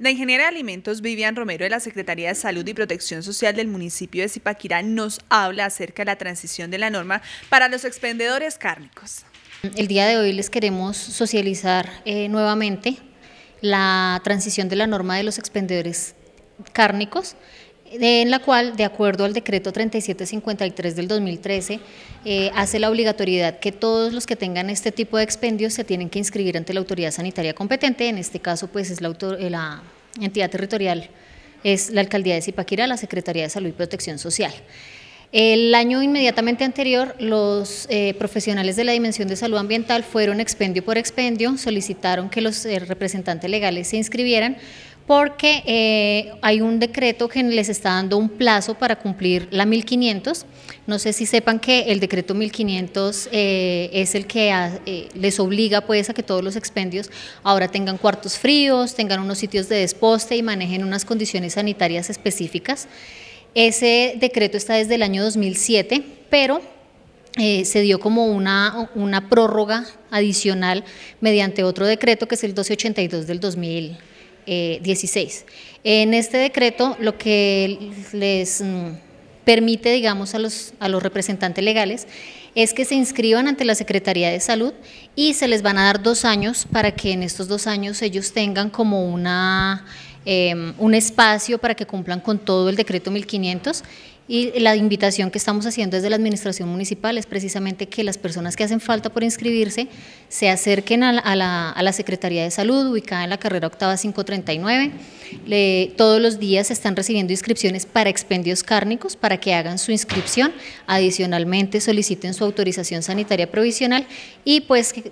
La ingeniera de alimentos Vivian Romero de la Secretaría de Salud y Protección Social del municipio de Zipaquirá nos habla acerca de la transición de la norma para los expendedores cárnicos. El día de hoy les queremos socializar eh, nuevamente la transición de la norma de los expendedores cárnicos en la cual, de acuerdo al decreto 3753 del 2013, eh, hace la obligatoriedad que todos los que tengan este tipo de expendios se tienen que inscribir ante la autoridad sanitaria competente, en este caso pues es la, eh, la entidad territorial, es la Alcaldía de Zipaquirá, la Secretaría de Salud y Protección Social. El año inmediatamente anterior, los eh, profesionales de la Dimensión de Salud Ambiental fueron expendio por expendio, solicitaron que los representantes legales se inscribieran, porque eh, hay un decreto que les está dando un plazo para cumplir la 1500. No sé si sepan que el decreto 1500 eh, es el que ah, eh, les obliga pues a que todos los expendios ahora tengan cuartos fríos, tengan unos sitios de desposte y manejen unas condiciones sanitarias específicas. Ese decreto está desde el año 2007, pero se dio como una, una prórroga adicional mediante otro decreto que es el 1282 del 2000. 16. Eh, en este decreto lo que les mm, permite, digamos, a los, a los representantes legales es que se inscriban ante la Secretaría de Salud y se les van a dar dos años para que en estos dos años ellos tengan como una, em, un espacio para que cumplan con todo el decreto 1500 y la invitación que estamos haciendo desde la Administración Municipal es precisamente que las personas que hacen falta por inscribirse se acerquen a la, Secretaría de Salud, ubicada en la carrera octava 539. todos los días están recibiendo inscripciones para expendios cárnicos, para que hagan su inscripción. Adicionalmente soliciten su autorización sanitaria provisional y pues que,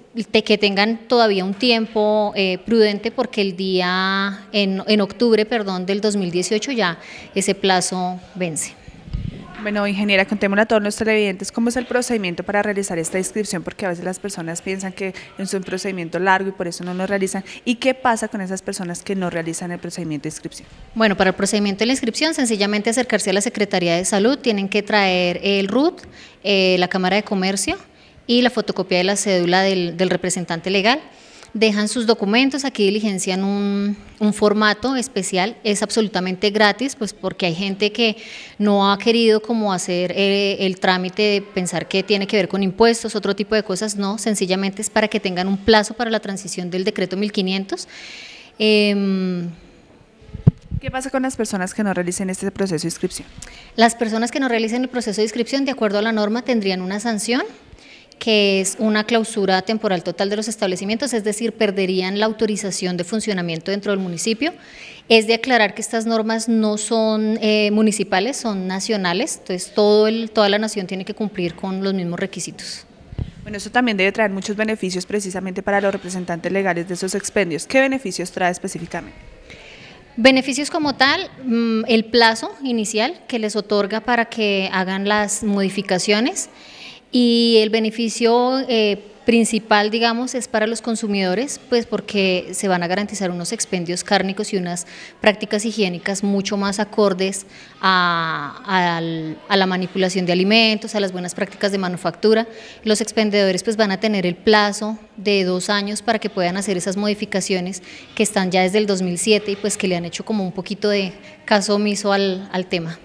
tengan todavía un tiempo eh, prudente porque el día, en, en octubre, perdón, del 2018 ya ese plazo vence. Bueno, ingeniera, contémosle a todos los televidentes cómo es el procedimiento para realizar esta inscripción, porque a veces las personas piensan que es un procedimiento largo y por eso no lo realizan. ¿Y qué pasa con esas personas que no realizan el procedimiento de inscripción? Bueno, para el procedimiento de la inscripción, sencillamente acercarse a la Secretaría de Salud, tienen que traer el RUT, eh, la Cámara de Comercio y la fotocopia de la cédula del, del representante legal dejan sus documentos, aquí diligencian un, formato especial, es absolutamente gratis, pues porque hay gente que no ha querido como hacer eh, el, trámite de pensar que tiene que ver con impuestos, otro tipo de cosas, no, sencillamente es para que tengan un plazo para la transición del decreto 1500. Em, ¿Qué pasa con las personas que no realicen este proceso de inscripción? Las personas que no realicen el proceso de inscripción, de acuerdo a la norma, tendrían una sanción que es una clausura temporal total de los establecimientos, es decir, perderían la autorización de funcionamiento dentro del municipio. Es de aclarar que estas normas no son eh, municipales, son nacionales, entonces toda la nación tiene que cumplir con los mismos requisitos. Bueno, eso también debe traer muchos beneficios precisamente para los representantes legales de esos expendios. ¿Qué beneficios trae específicamente? Beneficios como tal, mm, el plazo inicial que les otorga para que hagan las modificaciones, y el beneficio eh, principal, digamos, es para los consumidores, pues porque se van a garantizar unos expendios cárnicos y unas prácticas higiénicas mucho más acordes a, la manipulación de alimentos, a las buenas prácticas de manufactura. Los expendedores pues van a tener el plazo de dos años para que puedan hacer esas modificaciones que están ya desde el 2007 y pues que le han hecho como un poquito de caso omiso al tema.